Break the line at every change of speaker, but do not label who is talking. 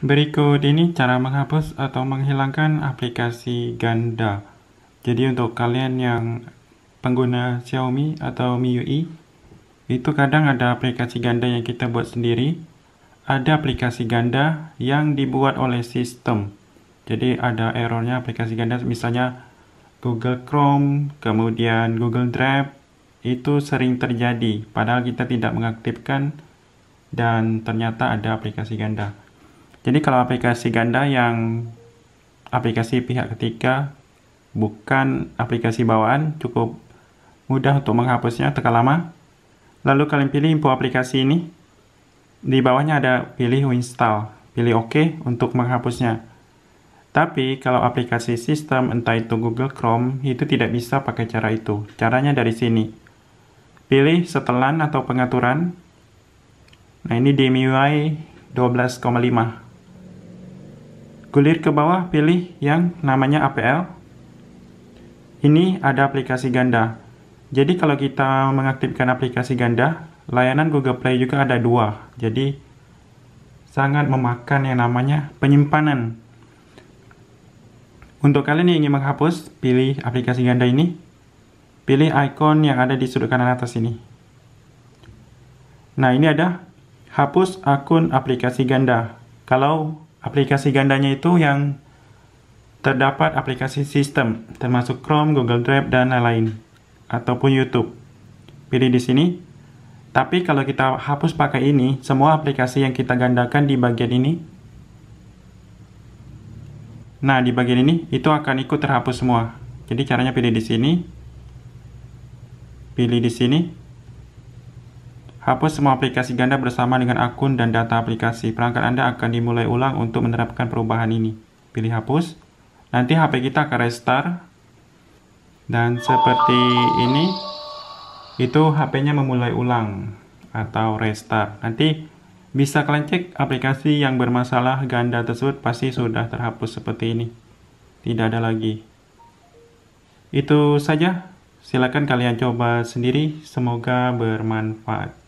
Berikut ini cara menghapus atau menghilangkan aplikasi ganda. Jadi untuk kalian yang pengguna Xiaomi atau MIUI, itu kadang ada aplikasi ganda yang kita buat sendiri. Ada aplikasi ganda yang dibuat oleh sistem. Jadi ada errornya aplikasi ganda misalnya Google Chrome, kemudian Google Drive, itu sering terjadi padahal kita tidak mengaktifkan dan ternyata ada aplikasi ganda. Jadi kalau aplikasi ganda yang aplikasi pihak ketiga bukan aplikasi bawaan cukup mudah untuk menghapusnya lama. Lalu kalian pilih info aplikasi ini. Di bawahnya ada pilih install, pilih OK untuk menghapusnya. Tapi kalau aplikasi sistem entah itu Google Chrome itu tidak bisa pakai cara itu. Caranya dari sini. Pilih setelan atau pengaturan. Nah ini di MIUI 12,5. Gulir ke bawah pilih yang namanya APL. Ini ada aplikasi ganda. Jadi kalau kita mengaktifkan aplikasi ganda, layanan Google Play juga ada dua. Jadi sangat memakan yang namanya penyimpanan. Untuk kalian yang ingin menghapus, pilih aplikasi ganda ini. Pilih icon yang ada di sudut kanan atas ini. Nah, ini ada hapus akun aplikasi ganda. Kalau aplikasi gandanya itu yang terdapat aplikasi sistem, termasuk Chrome, Google Drive, dan lain-lain, ataupun YouTube. Pilih di sini. Tapi kalau kita hapus pakai ini, semua aplikasi yang kita gandakan di bagian ini, nah di bagian ini, itu akan ikut terhapus semua. Jadi caranya pilih di sini, pilih di sini, Hapus semua aplikasi ganda bersama dengan akun dan data aplikasi. Perangkat Anda akan dimulai ulang untuk menerapkan perubahan ini. Pilih hapus. Nanti HP kita akan restart. Dan seperti ini, itu HP-nya memulai ulang atau restart. Nanti bisa kalian cek aplikasi yang bermasalah ganda tersebut pasti sudah terhapus seperti ini. Tidak ada lagi. Itu saja. Silakan kalian coba sendiri. Semoga bermanfaat.